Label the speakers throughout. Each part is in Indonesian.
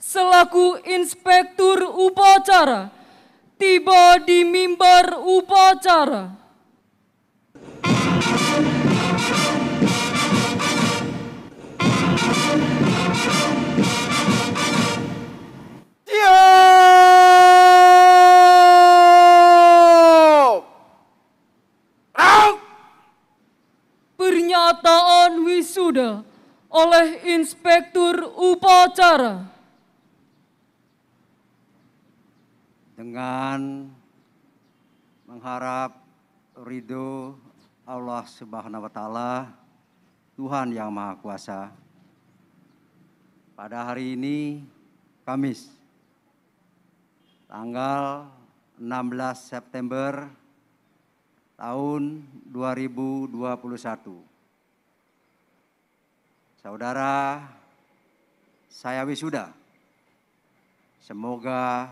Speaker 1: selaku Inspektur Upacara tiba di mimbar upacara. Pernyataan wisuda oleh Inspektur Upacara. Dengan mengharap ridho Allah Subhanahu wa taala, Tuhan yang Maha Kuasa. Pada hari ini Kamis tanggal 16 September tahun 2021 Saudara, saya wisuda. Semoga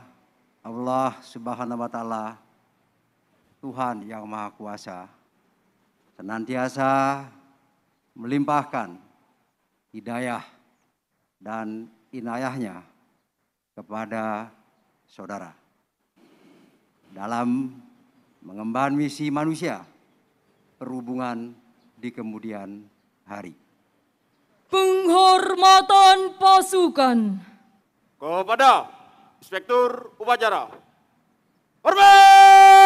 Speaker 1: Allah Subhanahu wa taala Tuhan yang Maha Kuasa senantiasa melimpahkan hidayah dan inayahnya kepada saudara. Dalam mengemban misi manusia, perhubungan di kemudian hari penghormatan pasukan. Kepada Inspektur Upacara. Hormat!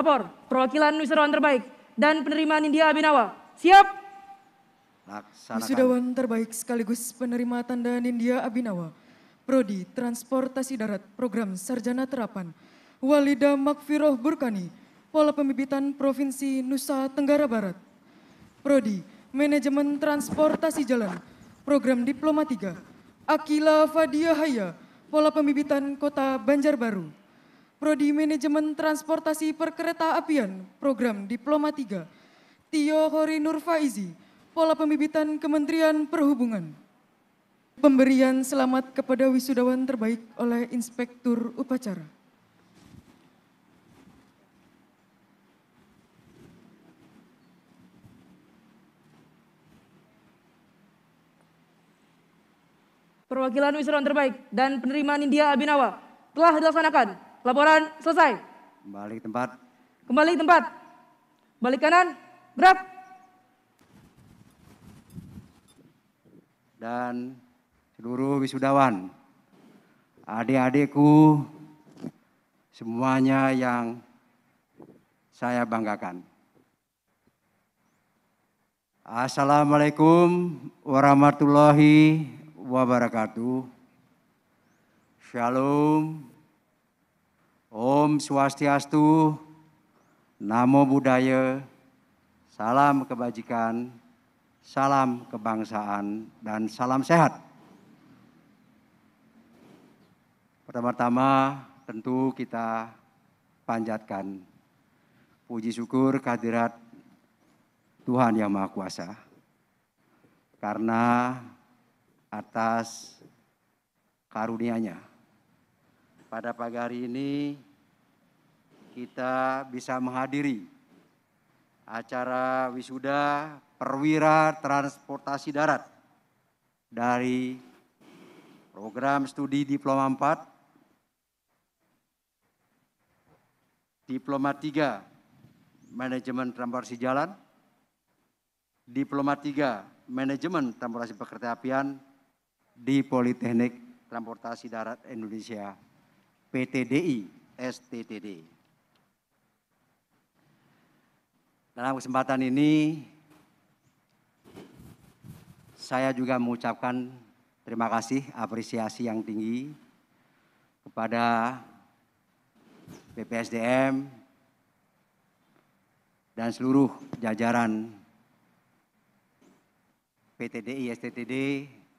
Speaker 1: Lapor, perwakilan wisudawan terbaik dan penerimaan India Abinawa. Siap? Laksanakan. Wisudawan terbaik sekaligus penerima tanda India Abinawa. Prodi Transportasi Darat Program Sarjana Terapan. Walida Makfiroh Burkani, Pola Pembibitan Provinsi Nusa Tenggara Barat. Prodi Manajemen Transportasi Jalan, Program Diploma 3. Akila Fadiahaya, Pola Pembibitan Kota Banjarbaru. Prodi Manajemen Transportasi Perkereta Apian, Program Diploma 3, Tio Hori Nurfaizi, Pola Pembibitan Kementerian Perhubungan. Pemberian selamat kepada wisudawan terbaik oleh Inspektur Upacara. Perwakilan wisudawan terbaik dan penerimaan India Abinawa telah dilaksanakan Laporan selesai. Kembali ke tempat. Kembali ke tempat. Balik kanan. Berat. Dan seluruh wisudawan, adik-adikku, semuanya yang saya banggakan. Assalamualaikum warahmatullahi wabarakatuh. Shalom. Om Swastiastu, Namo Buddhaya, salam kebajikan, salam kebangsaan, dan salam sehat. Pertama-tama tentu kita panjatkan puji syukur kehadirat Tuhan Yang Maha Kuasa. Karena atas karunia-Nya pada pagi hari ini kita bisa menghadiri acara wisuda perwira transportasi darat dari program studi diploma 4 diploma 3 manajemen transportasi jalan diploma 3 manajemen transportasi pekerja apian di Politeknik Transportasi Darat Indonesia PTDI STTD. Dalam kesempatan ini saya juga mengucapkan terima kasih apresiasi yang tinggi kepada BPSDM dan seluruh jajaran PTDI STTD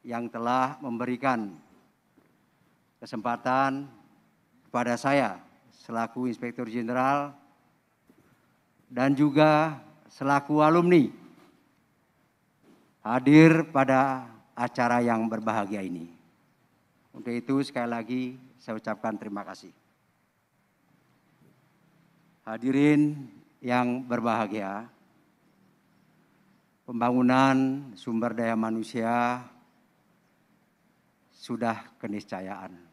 Speaker 1: yang telah memberikan kesempatan kepada saya selaku Inspektur Jenderal dan juga selaku alumni hadir pada acara yang berbahagia ini. Untuk itu sekali lagi saya ucapkan terima kasih. Hadirin yang berbahagia, pembangunan sumber daya manusia sudah keniscayaan.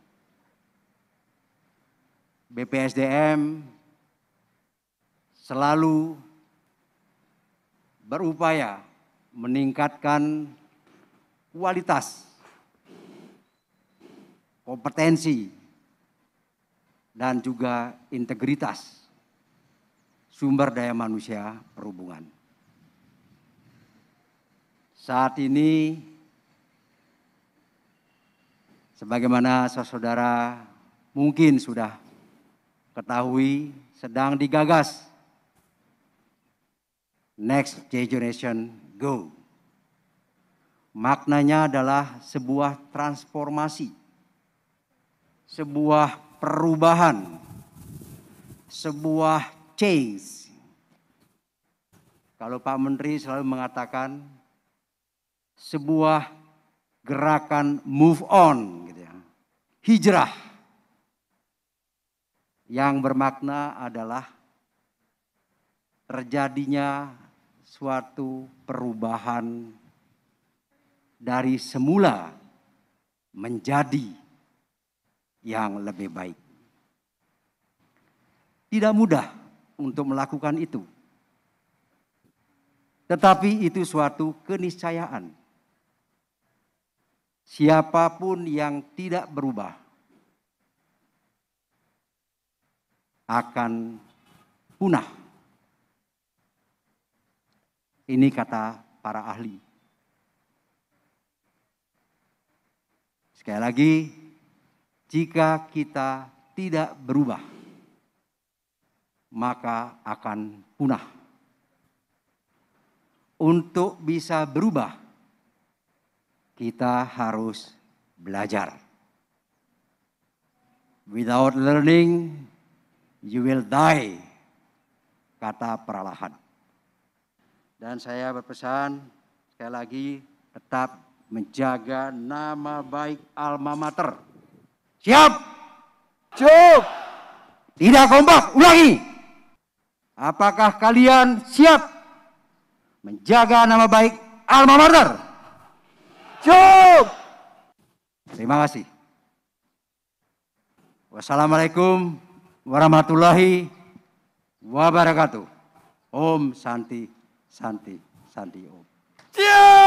Speaker 1: BPSDM selalu berupaya meningkatkan kualitas, kompetensi, dan juga integritas sumber daya manusia perhubungan. Saat ini, sebagaimana saudara mungkin sudah ketahui sedang digagas Next Generation Go. Maknanya adalah sebuah transformasi, sebuah perubahan, sebuah change. Kalau Pak Menteri selalu mengatakan sebuah gerakan move on gitu ya. Hijrah yang bermakna adalah terjadinya suatu perubahan dari semula menjadi yang lebih baik. Tidak mudah untuk melakukan itu. Tetapi itu suatu keniscayaan. Siapapun yang tidak berubah akan punah. Ini kata para ahli. Sekali lagi, jika kita tidak berubah, maka akan punah. Untuk bisa berubah, kita harus belajar. Without learning, you will die, kata peralahan. Dan saya berpesan sekali lagi tetap menjaga nama baik alma mater. Siap? Cukup. Tidak kompak, ulangi. Apakah kalian siap menjaga nama baik alma mater? Cukup. Terima kasih. Wassalamualaikum warahmatullahi wabarakatuh. Om Santi, Santi, Santi Om. Yeah!